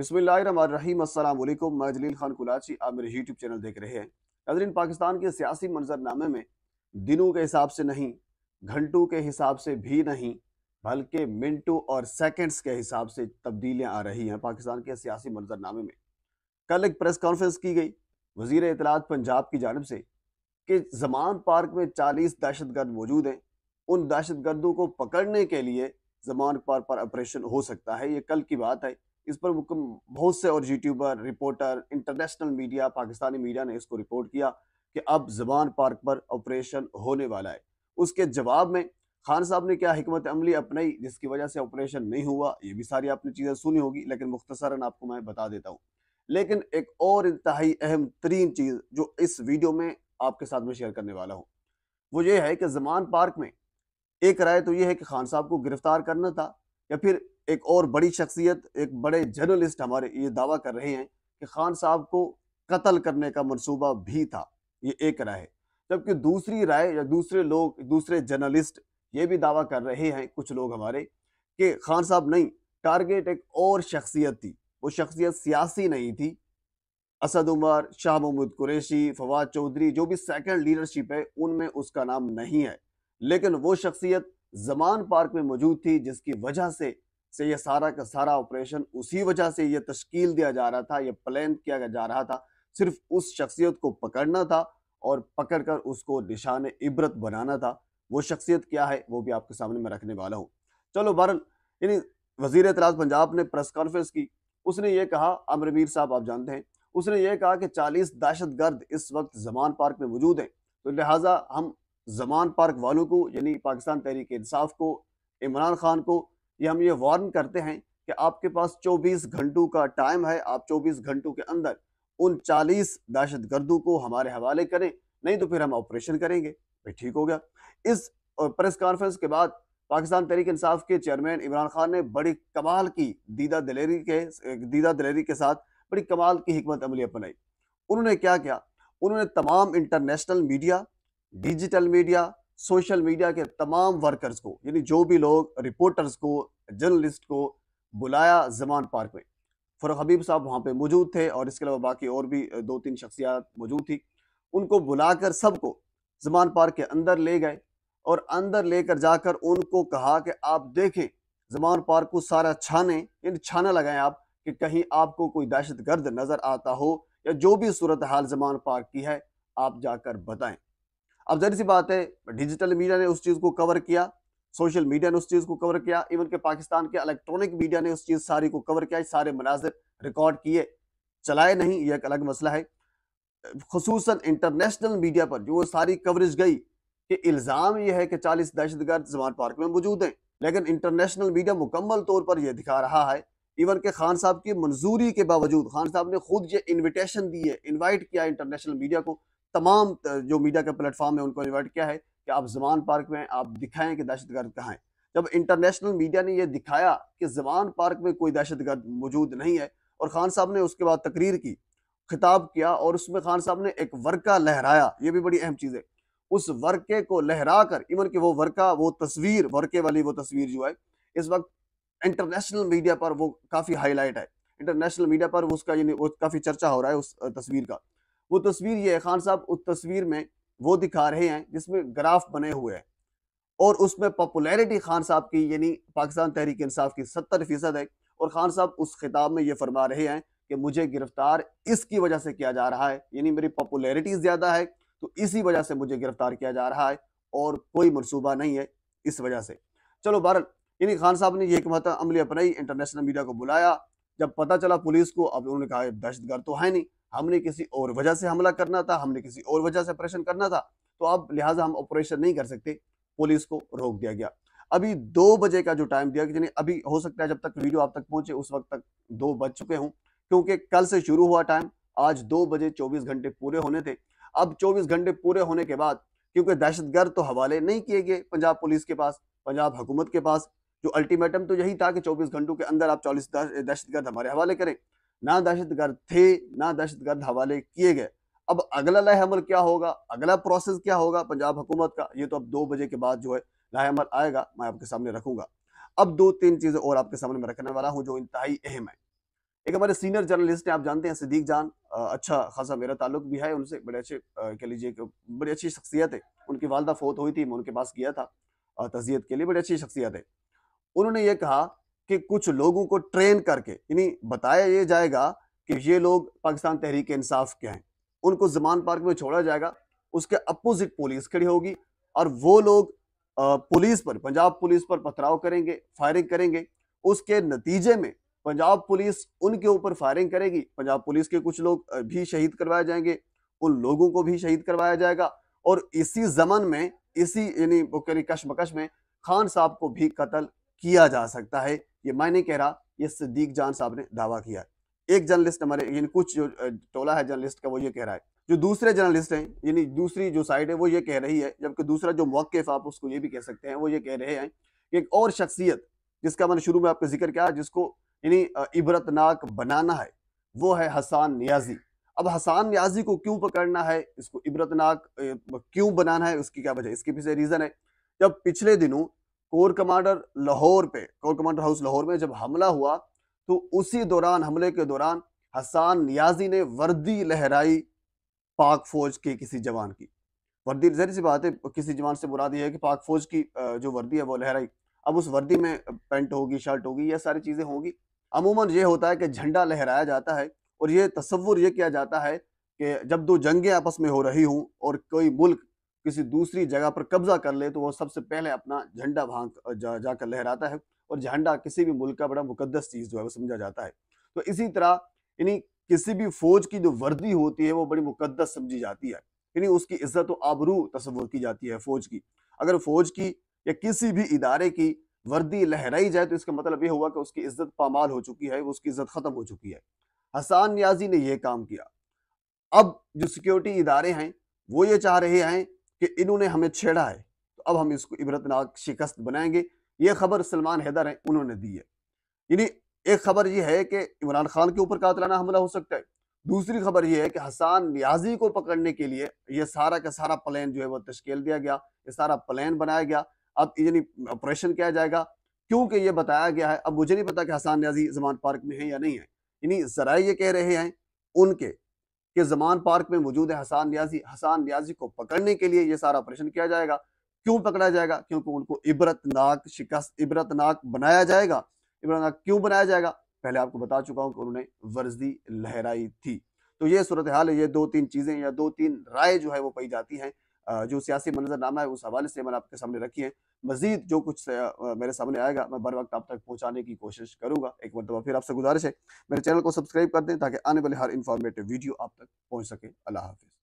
बिस्मिल्लाम मैं जलील खान कुलाची आप मेरे यूट्यूब चैनल देख रहे हैं नजरिन पाकिस्तान के सियासी मंजरनामे में दिनों के हिसाब से नहीं घंटों के हिसाब से भी नहीं बल्कि मिनटों और सेकेंड्स के हिसाब से तब्दीलियां आ रही हैं पाकिस्तान के सियासी मंजरनामे में कल एक प्रेस कॉन्फ्रेंस की गई वजीर इतलात पंजाब की जानब से कि जमान पार्क में चालीस दहशत गर्द मौजूद हैं उन दहशत गर्दों को पकड़ने के लिए जमान पार्क पर ऑपरेशन हो सकता है ये कल की बात है इस पर बहुत से और YouTuber reporter international media Pakistani media ने इसको रिपोर्ट किया कि अब जबान पार्क पर ऑपरेशन होने वाला है उसके जवाब में खान साहब ने क्या हमत अमली अपनाई जिसकी वजह से ऑपरेशन नहीं हुआ ये भी सारी आपने चीज़ें सुनी होगी लेकिन मुख्तसरा आपको मैं बता देता हूँ लेकिन एक और इंतहाई अहम तरीन चीज़ जो इस वीडियो में आपके साथ में शेयर करने वाला हूँ वो ये है कि जमान पार्क में एक राय तो ये है कि खान साहब को गिरफ्तार करना था या फिर एक और बड़ी शख्सियत एक बड़े जर्नलिस्ट हमारे ये दावा कर रहे हैं कि खान साहब को कत्ल करने का मनसूबा भी था ये एक राय जबकि दूसरी राय या दूसरे लोग दूसरे जर्नलिस्ट ये भी दावा कर रहे हैं कुछ लोग हमारे कि खान साहब नहीं टारगेट एक और शख्सियत थी वो शख्सियत सियासी नहीं थी असद उमर शाह महमूद कुरैशी फवाद चौधरी जो भी सेकंड लीडरशिप है उनमें उसका नाम नहीं है लेकिन वो शख्सियत जमान पार्क में मौजूद थी जिसकी वजह से से यह सारा का सारा ऑपरेशन उसी वजह से यह तश्कील दिया जा रहा था यह प्लान किया जा रहा था सिर्फ उस शख्सियत को पकड़ना था और पकड़ कर उसको निशान इबरत बनाना था वो शख्सियत क्या है वो भी आपके सामने मैं रखने वाला हूँ चलो बहरल यानी वजीर तलाज पंजाब ने प्रेस कॉन्फ्रेंस की उसने ये कहा अमरवीर साहब आप जानते हैं उसने ये कहा कि 40 दहशत गर्द इस वक्त जमान पार्क में मौजूद हैं तो लिहाजा हम जमान पार्क वालों को यानी पाकिस्तान तहरीक इंसाफ को इमरान खान को ये हम ये वार्न करते हैं कि आपके पास 24 घंटों का टाइम है आप 24 घंटों के अंदर उन 40 दहशत गर्दों को हमारे हवाले करें नहीं तो फिर हम ऑपरेशन करेंगे भाई ठीक हो गया इस प्रेस कॉन्फ्रेंस के बाद पाकिस्तान तहरीक इंसाफ के चेयरमैन इमरान खान ने बड़ी कमाल की दीदा दलेरी के दीदा दलेरी के साथ बड़ी कमाल की हमत अमली अपनाई उन्होंने क्या किया उन्होंने तमाम international media digital media social media के तमाम वर्कर्स को यानी जो भी लोग रिपोर्टर्स को जर्नलिस्ट को बुलाया जमान पार्क में फरुख हबीब साहब वहाँ पे मौजूद थे और इसके अलावा बाकी और भी दो तीन शख्सियात मौजूद थी उनको बुलाकर सबको जमान पार्क के अंदर ले गए और अंदर लेकर जाकर उनको कहा कि आप देखें जमान पार्क को सारा छाने यानी छाना लगाएं आप कि कहीं आपको कोई दहशत गर्द नज़र आता हो या जो भी सूरत हाल जमान पार्क की है आप जाकर बताएं अब जहर सी बात है डिजिटल मीडिया ने उस चीज़ को कवर किया सोशल मीडिया ने उस चीज़ को कवर किया इवन के पाकिस्तान के इलेक्ट्रॉनिक मीडिया ने उस चीज़ सारी को कवर किया सारे मनाजिर रिकॉर्ड किए चलाए नहीं यह एक अलग मसला है खसूस इंटरनेशनल मीडिया पर जो सारी कवरेज गई कि इल्ज़ाम यह है कि चालीस दहशत गर्द जमान पार्क में मौजूद हैं लेकिन इंटरनेशनल मीडिया मुकम्मल तौर पर यह दिखा रहा है इवन के खान साहब की मंजूरी के बावजूद खान साहब ने खुद ये इनविटेशन दी है इनवाइट किया इंटरनेशनल मीडिया को तमाम जो मीडिया के प्लेटफॉर्म है उनको इन्वाइट किया है कि आप जमान पार्क में आप दिखाएं कि दहशत गर्द कहाँ है जब इंटरनेशनल मीडिया ने यह दिखाया कि जमान पार्क में कोई दहशत गर्द मौजूद नहीं है और खान साहब ने उसके बाद तकरीर की खिताब किया और उसमें खान साहब ने एक वर्का लहराया ये भी बड़ी अहम चीज़ है उस वर्के को लहरा कर इवन कि वो वर्का वो तस्वीर वर्के वाली वो तस्वीर जो है इस वक्त इंटरनेशनल मीडिया पर वो काफ़ी हाईलाइट है इंटरनेशनल मीडिया पर उसका यानी वो काफ़ी चर्चा हो रहा है उस तस्वीर का वो तस्वीर ये है खान साहब उस तस्वीर में वो दिखा रहे हैं जिसमें ग्राफ बने हुए हैं और उसमें पॉपुलैरिटी खान साहब की यानी पाकिस्तान तहरीक इंसाफ की सत्तर फीसद है और खान साहब उस खिताब में ये फरमा रहे हैं कि मुझे गिरफ्तार इसकी वजह से किया जा रहा है यानी मेरी पॉपुलैरिटी ज़्यादा है तो इसी वजह से मुझे गिरफ्तार किया जा रहा है और कोई मनसूबा नहीं है इस वजह से चलो भारत यानी खान साहब ने यह हमत अमली अपनाई इंटरनेशनल मीडिया को बुलाया जब पता चला पुलिस को अब उन्होंने कहा दहशत गर्द तो है नहीं हमने किसी और वजह से हमला करना था हमने किसी और वजह से ऑपरेशन करना था तो अब लिहाजा हम ऑपरेशन नहीं कर सकते पुलिस को रोक दिया गया अभी दो बजे का जो टाइम दिया गया अभी हो सकता है जब तक वीडियो आप तक पहुंचे उस वक्त तक दो बज चुके हों क्योंकि कल से शुरू हुआ टाइम आज दो बजे चौबीस घंटे पूरे होने थे अब चौबीस घंटे पूरे होने के बाद क्योंकि दहशतगर्द तो हवाले नहीं किए गए पंजाब पुलिस के पास पंजाब हुकूमत के पास जो अल्टीमेटम तो यही था कि 24 घंटों के अंदर आप 40 दहशतगर्द हमारे हवाले करें ना दहशतगर्द थे ना दहशतगर्द हवाले किए गए अब अगला लह अमल क्या होगा अगला प्रोसेस क्या होगा पंजाब हुकूमत का ये तो अब दो बजे के बाद जो है लह अमल आएगा मैं आपके सामने रखूंगा अब दो तीन चीज़ें और आपके सामने मैं रखने वाला हूँ जो इंतहाई अहम है एक हमारे सीनियर जर्नलिस्ट हैं आप जानते हैं सिद्दीक जान अच्छा खासा मेरा ताल्लुक भी है उनसे बड़े अच्छे कह लीजिए बड़ी अच्छी शख्सियत है उनकी वालदा फोत हुई थी मैं उनके पास गया था तजियत के लिए बड़ी अच्छी शख्सियत है उन्होंने ये कहा कि कुछ लोगों को ट्रेन करके यानी बताया ये जाएगा कि ये लोग पाकिस्तान तहरीक इंसाफ के हैं उनको जमान पार्क में छोड़ा जाएगा उसके अपोजिट पुलिस खड़ी होगी और वो लोग पुलिस पर पंजाब पुलिस पर पथराव करेंगे फायरिंग करेंगे उसके नतीजे में पंजाब पुलिस उनके ऊपर फायरिंग करेगी पंजाब पुलिस के कुछ लोग भी शहीद करवाए जाएंगे उन लोगों को भी शहीद करवाया जाएगा और इसी जमन में इसी यानी कश्मकश में खान साहब को भी कत्ल किया जा सकता है ये मैं नहीं कह रहा ये सिद्दीक जान साहब ने दावा किया है एक जर्नलिस्ट हमारे यानी कुछ जो टोला है जर्नलिस्ट का वो ये कह रहा है जो दूसरे जर्नलिस्ट हैं यानी दूसरी जो साइड है वो ये कह रही है जबकि दूसरा जो मौकफ आप उसको ये भी कह सकते हैं वो ये कह रहे हैं कि एक और शख्सियत जिसका मैंने शुरू में आपका जिक्र किया जिसको यानी इबरतनाक बनाना है वो है हसान न्याजी अब हसान न्याजी को क्यों पकड़ना है इसको इबरतनाक क्यों बनाना है उसकी क्या वजह इसके पीछे रीज़न है जब पिछले दिनों कोर कमांडर लाहौर पे कोर कमांडर हाउस लाहौर में जब हमला हुआ तो उसी दौरान हमले के दौरान हसान नियाजी ने वर्दी लहराई पाक फौज के किसी जवान की वर्दी जहरी सी बात है किसी जवान से बुरा दी है कि पाक फौज की जो वर्दी है वो लहराई अब उस वर्दी में पेंट होगी शर्ट होगी यह सारी चीज़ें होंगी अमूमन ये होता है कि झंडा लहराया जाता है और ये तस्वुर यह किया जाता है कि जब दो जंगें आपस में हो रही हूँ और कोई मुल्क किसी दूसरी जगह पर कब्जा कर ले तो वह सबसे पहले अपना झंडा भांग जा, जाकर लहराता है और झंडा किसी भी मुल्क का बड़ा मुकदस चीज़ जो है वो समझा जाता है तो इसी तरह यानी किसी भी फौज की जो वर्दी होती है वो बड़ी मुकदस समझी जाती है यानी उसकी इज्जत आबरू तस्वर की जाती है फौज की अगर फौज की या किसी भी इदारे की वर्दी लहराई जाए तो इसका मतलब ये हुआ कि उसकी इज्जत पामाल हो चुकी है उसकी इज्जत ख़त्म हो चुकी है हसान न्याजी ने यह काम किया अब जो सिक्योरिटी इदारे हैं वो ये चाह रहे हैं कि इन्होंने हमें छेड़ा है तो अब हम इसको इबरतनाक शिकस्त बनाएंगे ये खबर सलमान हैदर हैं उन्होंने दी है यानी एक खबर यह है कि इमरान खान के ऊपर कातलाना हमला हो सकता है दूसरी खबर यह है कि हसान न्याजी को पकड़ने के लिए यह सारा का सारा प्लान जो है वह तश्कील दिया गया ये सारा प्लान बनाया गया अब यानी ऑपरेशन किया जाएगा क्योंकि ये बताया गया है अब मुझे नहीं पता कि हसान न्याजी जमान पार्क में है या नहीं है यानी जरा ये कह रहे हैं उनके कि जमान पार्क में मौजूद है हसान न्याजी हसान न्याजी को पकड़ने के लिए ये सारा ऑपरेशन किया जाएगा क्यों पकड़ा जाएगा क्योंकि उनको इबरतनाक शिकस्त इबरतनाक बनाया जाएगा इबरतनाक क्यों बनाया जाएगा पहले आपको बता चुका हूँ कि उन्होंने वर्जी लहराई थी तो ये सूरत हाल है ये दो तीन चीज़ें या दो तीन राय जो है वो पाई जाती हैं जो सियासी मंजरनामा है उस हवाले से मैंने आपके सामने रखी है मजीद जो कुछ मेरे सामने आएगा मैं बर वक्त आप तक पहुँचाने की कोशिश करूँगा एक मरतबा फिर आपसे गुजारिश है मेरे चैनल को सब्सक्राइब कर दें ताकि आने वाले हर इंफॉर्मेटिव वीडियो आप तक पहुँच सके अल्लाह हाफिज़